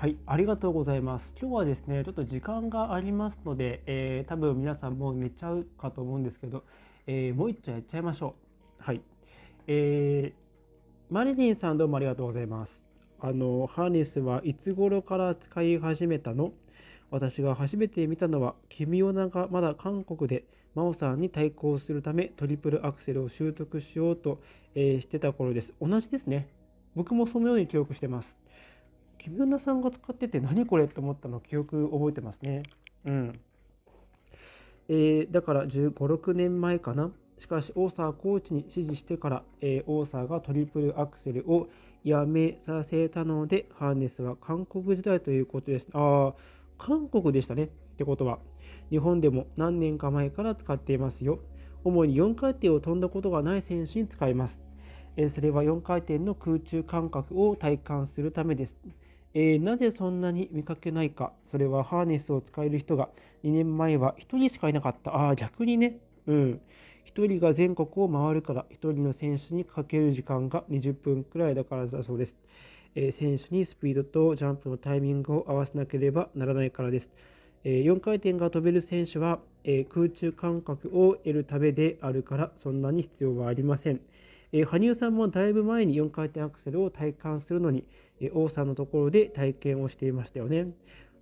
はい、ありがとうございます。今日はですね、ちょっと時間がありますので、えー、多分皆さんもう寝ちゃうかと思うんですけど、えー、もう一丁やっちゃいましょう。はい。えー、マリリンさんどうもありがとうございます。あの、ハーネスはいつ頃から使い始めたの私が初めて見たのは、キミオナがまだ韓国で真央さんに対抗するためトリプルアクセルを習得しようと、えしてた頃です。同じですね。僕もそのように記憶してます。キムヨナさんが使ってて何これって思ったの記憶覚えてますね。うん。えー、だから15、6年前かな。しかし、オーサーコーチに指示してから、えー、オーサーがトリプルアクセルをやめさせたので、ハーネスは韓国時代ということです。ああ、韓国でしたね。ってことは、日本でも何年か前から使っていますよ。主に4回転を飛んだことがない選手に使います。えそれは4回転の空中感覚を体感するためです。えー、なぜそんなに見かけないか、それはハーネスを使える人が2年前は1人しかいなかった。ああ、逆にね。うん。1人が全国を回るから、1人の選手にかける時間が20分くらいだからだそうです。えー、選手にスピードとジャンプのタイミングを合わせなければならないからです。えー、4回転が飛べる選手は、え空中感覚を得るためであるから、そんなに必要はありません。え羽生さんもだいぶ前に4回転アクセルを体感するのに、王さんのところで体験をしていましたよね。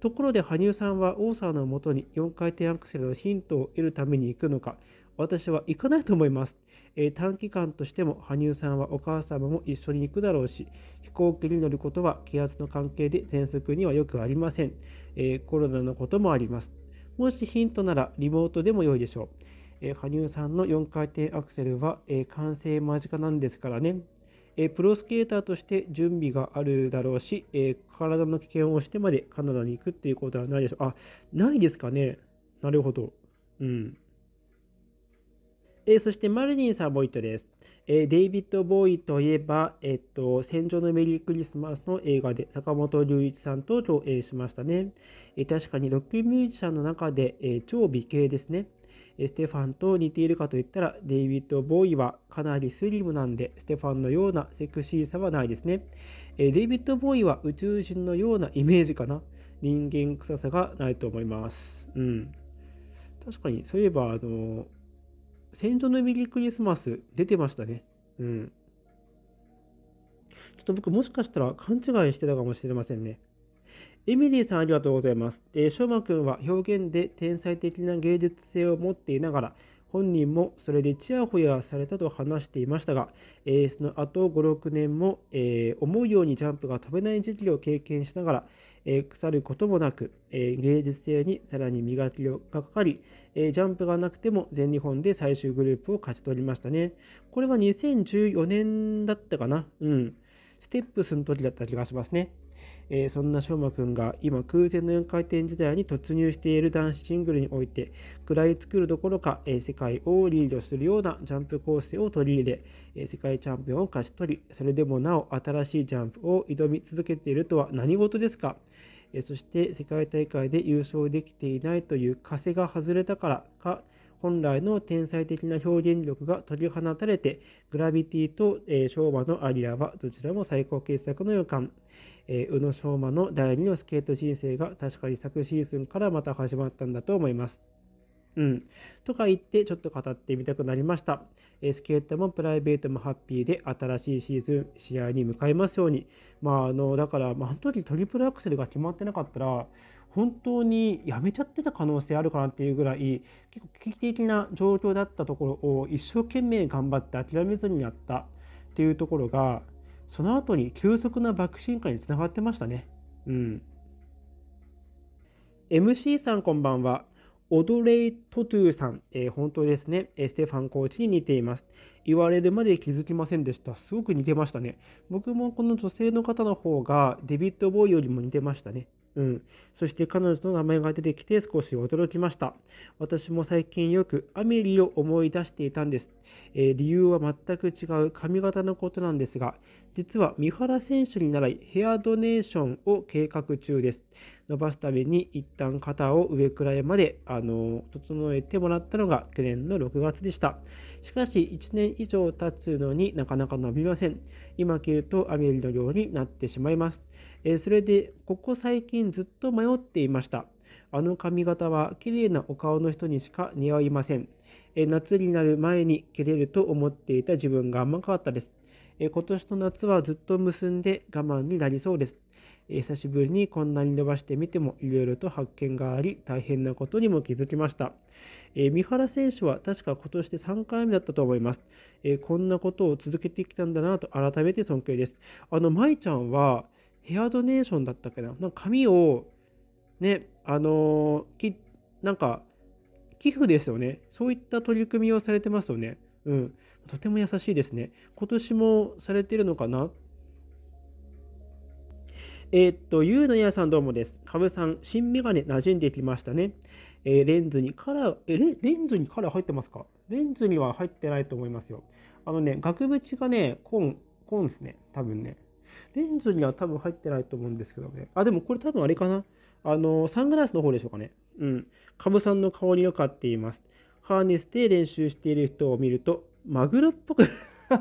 ところで羽生さんは王さんのもとに4回転アクセルのヒントを得るために行くのか私は行かないと思います。え短期間としても羽生さんはお母様も一緒に行くだろうし飛行機に乗ることは気圧の関係で喘息にはよくありません、えコロナのこともありますもしヒントならリモートでも良いでしょう、え羽生さんの4回転アクセルは、え完成間近なんですからねえプロスケーターとして準備があるだろうし、え体の危険をしてまでカナダに行くっていうことはないでしょう。あ、ないですかね。なるほど。うん。えそしてマルニンさんも言ったです。えデイビッド・ボーイといえば、えっと、戦場のメリークリスマスの映画で坂本龍一さんと共演しましたね。え確かにロックミュージシャンの中で、え超美形ですね。ステファンと似ているかといったらデイビッド・ボーイはかなりスリムなんでステファンのようなセクシーさはないですね、えデイビッド・ボーイは宇宙人のようなイメージかな人間臭さがないと思いますうん確かにそういえばあの戦場のミリクリスマス出てましたねうんちょっと僕もしかしたら勘違いしてたかもしれませんねエミリーさんありがとうございます。えー、しょうまくんは表現で天才的な芸術性を持っていながら、本人もそれでちやほやされたと話していましたが、えー、その後5、6年も、えー、思うようにジャンプが飛べない時期を経験しながら、え腐ることもなく、え芸術性にさらに磨きがかかり、えジャンプがなくても全日本で最終グループを勝ち取りましたね。これは2014年だったかな。うん。ステップスの時だった気がしますね。えー、そんな翔馬くんが今空前の4回転時代に突入している男子シングルにおいて食らいつくるどころか、えー、世界をリードするようなジャンプ構成を取り入れ、えー、世界チャンピオンを勝ち取りそれでもなお新しいジャンプを挑み続けているとは何事ですかえそして世界大会で優勝できていないという枷が外れたからか本来の天才的な表現力が取り放たれてグラビティと、えー、昭和のアリアはどちらも最高傑作の予感えー、宇野昌磨の第2のスケート人生が確かに昨シーズンからまた始まったんだと思います。うん、とか言ってちょっと語ってみたくなりました。えスケートもプライベートもハッピーで新しいシーズン試合に向かいますように。まああのだから、まあ、あの時トリプルアクセルが決まってなかったら本当にやめちゃってた可能性あるかなっていうぐらい結構危機的な状況だったところを一生懸命頑張って諦めずにやったっていうところがその後に急速な爆進化につながってましたね。うん。MC さんこんばんは。オドレイ・トトゥーさん、えー、本当ですね、えステファンコーチに似ています。言われるまで気づきませんでした。すごく似てましたね。僕もこの女性の方の方がデビッド・ボーイよりも似てましたね。うん。そして彼女の名前が出てきて少し驚きました。私も最近よくアメリを思い出していたんです。えー、理由は全く違う髪型のことなんですが、実は三原選手に習いヘアドネーションを計画中です。伸ばすために一旦肩を上くらいまで、あの整えてもらったのが去年の6月でした。しかし1年以上経つのになかなか伸びません。今切るとアベルの量になってしまいます。えー、それで、ここ最近ずっと迷っていました。あの髪型は綺麗なお顔の人にしか似合いません。えー、夏になる前に切れると思っていた自分が甘かったです。えー、今年の夏はずっと結んで我慢になりそうです。久しぶりにこんなに伸ばしてみてもいろいろと発見があり大変なことにも気づきました、え三原選手は確か今年で3回目だったと思います、えこんなことを続けてきたんだなと改めて尊敬ですあの舞ちゃんはヘアドネーションだったっけななんか髪をねあのきなんか寄付ですよねそういった取り組みをされてますよねうんとても優しいですね今年もされてるのかなえー、っと、ゆうのやさんどうもです。かぶさん、新メガネ馴染んできましたね。えー、レンズにカラー、えレ、レンズにカラー入ってますかレンズには入ってないと思いますよ。あのね、額縁がね、コンですね。多分ね。レンズには多分入ってないと思うんですけどね。あ、でもこれ多分あれかな。あの、サングラスの方でしょうかね。うん。かぶさんの顔によかっています。ハーネスで練習している人を見ると、マグロっぽく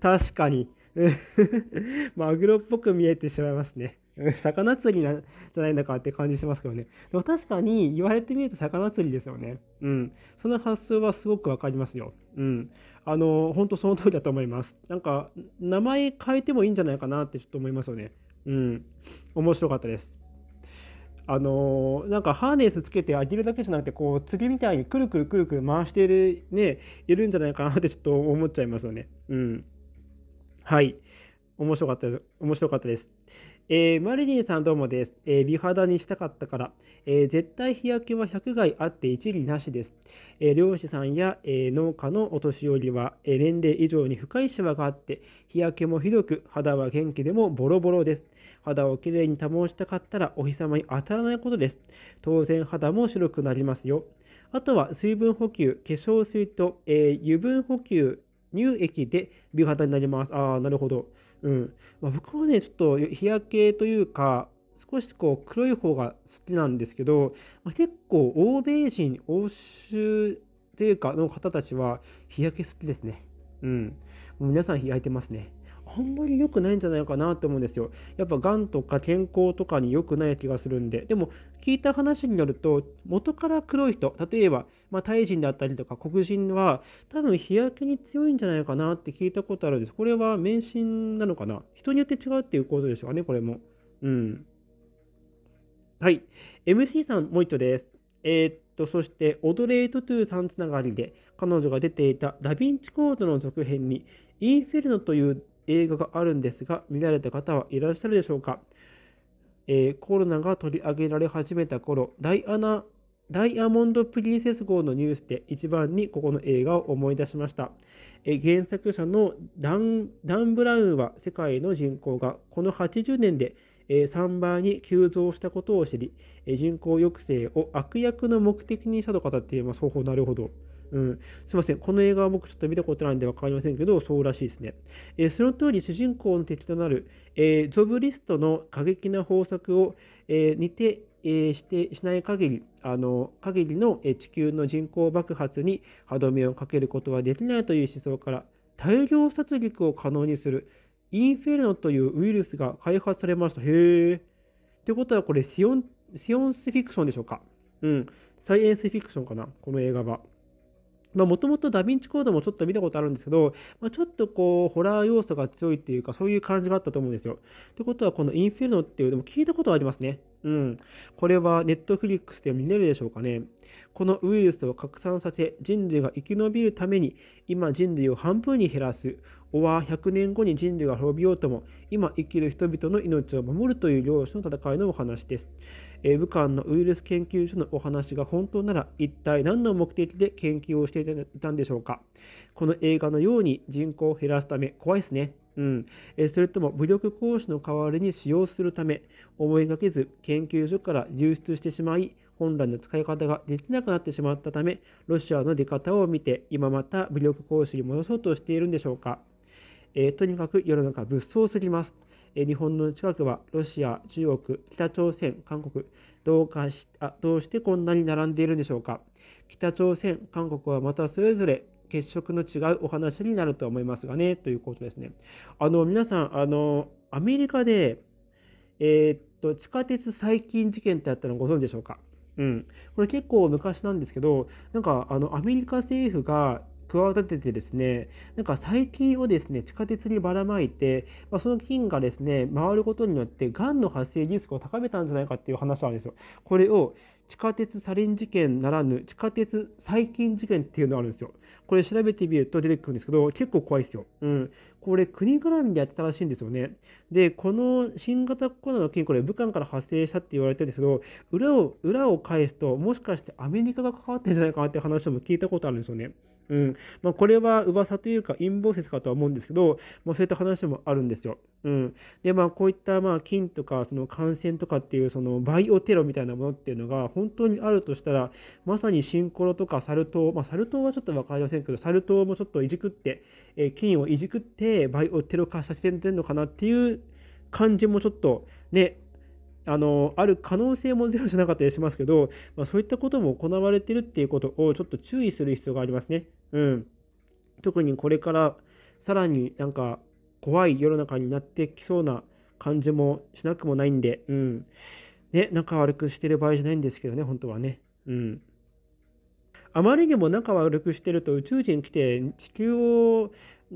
確かに。マグロっぽく見えてしまいますね。魚釣りなんじゃないんだかって感じしますけどね。でも確かに言われてみると魚釣りですよね。うん。その発想はすごくわかりますよ。うん。あの、本当その通りだと思います。なんか、名前変えてもいいんじゃないかなってちょっと思いますよね。うん。面白かったです。あのなんかハーネスつけてあげるだけじゃなくてこう釣りみたいにくるくるくるくる回しているねいるんじゃないかなってちょっと思っちゃいますよね。うんはい。面白かった、面白かったです。えー、マリリンさんどうもです。えー、美肌にしたかったから、えー、絶対日焼けは100害あって一理なしです。え漁師さんや、え農家のお年寄りは、え年齢以上に深いシワがあって、日焼けもひどく、肌は元気でもボロボロです。肌をきれいに保ちたかったらお日様に当たらないことです。当然肌も白くなりますよ。あとは水分補給、化粧水と、え油分補給、乳液で美肌になります。ああ、なるほど。うん。まあ、僕はね、ちょっと日焼けというか、少しこう黒い方が好きなんですけど、まあ、結構欧米人、欧州というかの方たちは日焼け好きですね。うん。もう皆さん焼いてますね。あんまり良くないんじゃないかなと思うんですよ。やっぱがんとか健康とかに良くない気がするんで。でも聞いた話によると、元から黒い人、例えばまあ、タイ人だったりとか黒人は多分日焼けに強いんじゃないかなって聞いたことあるんです。これは迷信なのかな人によって違うっていう構造でしょうかね、これも。うん。はい。MC さん、もう一度です。えー、っと、そして、オドレート・トゥーさんつながりで、彼女が出ていたダ・ヴィンチ・コードの続編に、インフェルノという映画があるんですが、見られた方はいらっしゃるでしょうか、えー、コロナが取り上げられ始めた頃、ダイアナダイヤモンド・プリンセス号のニュースで一番にここの映画を思い出しました。え原作者のダン・ダンブラウンは世界の人口がこの80年で3倍に急増したことを知り、人口抑制を悪役の目的にしたと語っています。方法なるほど。うん、すいません、この映画は僕ちょっと見たことないんで分かりませんけど、そうらしいですね。えー、その通り、主人公の敵となる、えー、ゾブリストの過激な方策を、えー、似て、えしてしない限り、あの限りの地球の人口爆発に歯止めをかけることはできないという思想から大量殺戮を可能にするインフェルノというウイルスが開発されました。へえ。ってことはこれシオンシオンスフィクションでしょうかうん。サイエンスフィクションかなこの映画は。もともとダヴィンチコードもちょっと見たことあるんですけど、まあ、ちょっとこう、ホラー要素が強いっていうか、そういう感じがあったと思うんですよ。ってことは、このインフェルノっていう、でも聞いたことありますね。うん。これはネットフリックスで見れるでしょうかね。このウイルスを拡散させ、人類が生き延びるために、今人類を半分に減らす。おは100年後に人類が滅びようとも、今生きる人々の命を守るという両種の戦いのお話です。え武漢のウイルス研究所のお話が本当なら一体何の目的で研究をしていたんでしょうかこの映画のように人口を減らすため怖いですね。うん、えそれとも武力行使の代わりに使用するため思いがけず研究所から流出してしまい本来の使い方ができなくなってしまったためロシアの出方を見て今また武力行使に戻そうとしているんでしょうか、えー、とにかく世の中物騒すぎます日本の近くはロシア、中国、北朝鮮、韓国、どうかしあどうしてこんなに並んでいるんでしょうか。北朝鮮、韓国はまたそれぞれ血色の違うお話になると思いますがね、ということですね。あの皆さん、あのアメリカで、えー、っと地下鉄最近事件ってあったのご存知でしょうか。うん、これ結構昔なんですけどなんかあのアメリカ政府が企ててですねなんか細菌をですね地下鉄にばらまいて、まあ、その菌がですね回ることによってがんの発生リスクを高めたんじゃないかっていう話なんですよ。これを地下鉄サリン事件ならぬ地下鉄細菌事件っていうのがあるんですよ。これ調べてみると出てくるんですけど結構怖いですよ。うん、これ国絡みでやってたらしいんですよね。でこの新型コロナの菌これ武漢から発生したって言われてるんですけど裏を裏を返すともしかしてアメリカが関わってるんじゃないかなって話も聞いたことあるんですよね。うんまあ、これは噂というか陰謀説かとは思うんですけど、まあ、そういった話もあるんですよ。うん、でまあこういったまあ菌とかその感染とかっていうそのバイオテロみたいなものっていうのが本当にあるとしたらまさにシンコロとかサル痘、まあ、サル痘はちょっと分かりませんけどサル痘もちょっといじくって、えー、菌をいじくってバイオテロ化させてるのかなっていう感じもちょっとねあのある可能性もゼロじゃなかったりしますけど、まあ、そういったことも行われてるっていうことをちょっと注意する必要がありますね。うん、特にこれからさらになんか怖い世の中になってきそうな感じもしなくもないんで、うん。ね、仲悪くしてる場合じゃないんですけどね、本当はね。うん。あまりにも仲悪くしてると宇宙人来て地球を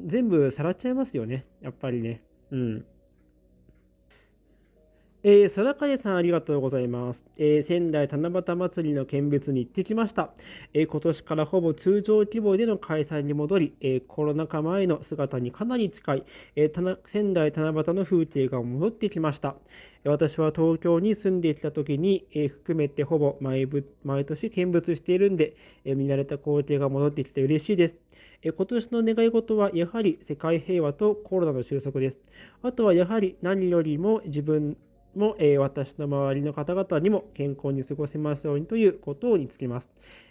全部さらっちゃいますよね、やっぱりね。うん。えー、空影さんありがとうございます、えー、仙台七夕祭りの見物に行ってきました、えー、今年からほぼ通常規模での開催に戻り、えコロナ禍前の姿にかなり近い、え仙台七夕の風景が戻ってきました私は東京に住んできた時に、え含めてほぼ毎毎年見物しているんで、え見慣れた光景が戻ってきて嬉しいです。え今年の願い事はやはり世界平和とコロナの収束です。あとはやはり何よりも自分も、えー、私の周りの方々にも健康に過ごせますようにということにつけます。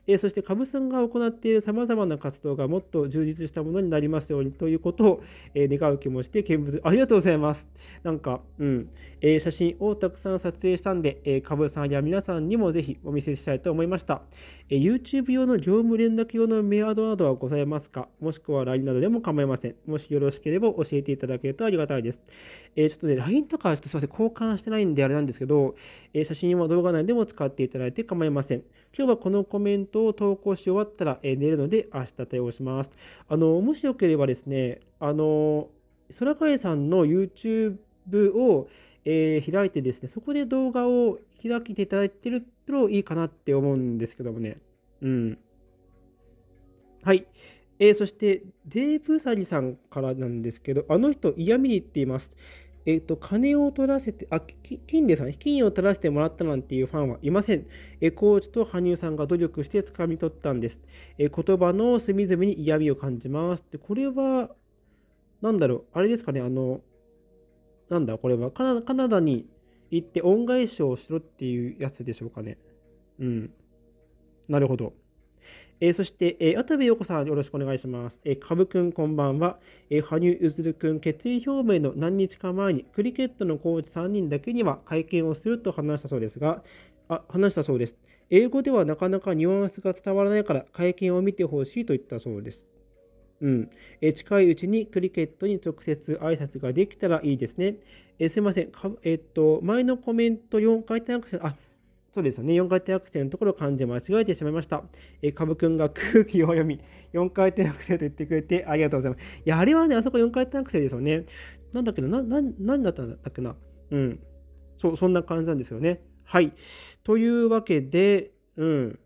えそして株さんが行っているさまざまな活動がもっと充実したものになりますようにということを、え願う気もして見物ありがとうございますなんか、うんえ写真をたくさん撮影したんで、え株さんや皆さんにもぜひお見せしたいと思いました、え YouTube 用の業務連絡用のメアドなどはございますかもしくは LINE などでも構いませんもしよろしければ教えていただけるとありがたいです、えちょっとね LINE とかちょっとすいません交換してないんであれなんですけど、え写真は動画内でも使っていただいて構いません今日はこのコメントを投稿し終わったら、え寝るので明日対応します。あの、もしよければですね、あの、空海さんの YouTube を、えー、開いてですね、そこで動画を開いていただいてるといいかなって思うんですけどもね。うん。はい。えー、そして、デーブサリさんからなんですけど、あの人嫌味に言っています。えっと、金を取らせて、あ、金ですね、金を取らせてもらったなんていうファンはいません。えコーチと羽生さんが努力して掴み取ったんです。え言葉の隅々に嫌味を感じます。で、これは、なんだろう、あれですかね、あの、なんだ、これは、カナカナダに行って恩返しをしろっていうやつでしょうかね。うん。なるほど。えそして、え渡部陽子さん、よろしくお願いします。えー、株くん、こんばんは。え羽生結弦くん、決意表明の何日か前に、クリケットのコーチ3人だけには会見をすると話したそうですが、あ、話したそうです。英語ではなかなかニュアンスが伝わらないから、会見を見てほしいと言ったそうです。うん、え近いうちにクリケットに直接挨拶ができたらいいですね。えすいません、かえっと、前のコメント4回転アクセル、あ、そうですよね4回転アクセルのところを漢字間違えてしまいました。えかぶくんが空気を読み、4回転アクセルと言ってくれてありがとうございます。いや、あれはね、あそこ4回転アクセルですよね。なんだけど、な、な、んだったんだっけな。うん。そう、そんな感じなんですよね。はい。というわけで、うん。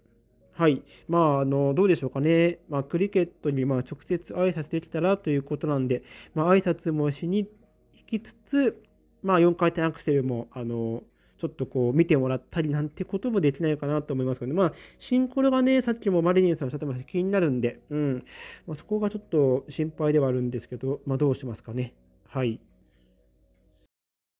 はい。まあ、あの、どうでしょうかね。まあ、クリケットに、まあ、直接挨拶できたらということなんで、まあ、挨拶もしに行きつつ、まあ、4回転アクセルも、あの、ちょっとこう見てもらったりなんてこともできないかなと思いますけど、まあ、シンコロがね、さっきもマリリンさんおっしゃってました気になるんで、うん、まあ、そこがちょっと心配ではあるんですけど、まあ、どうしますかね。はい。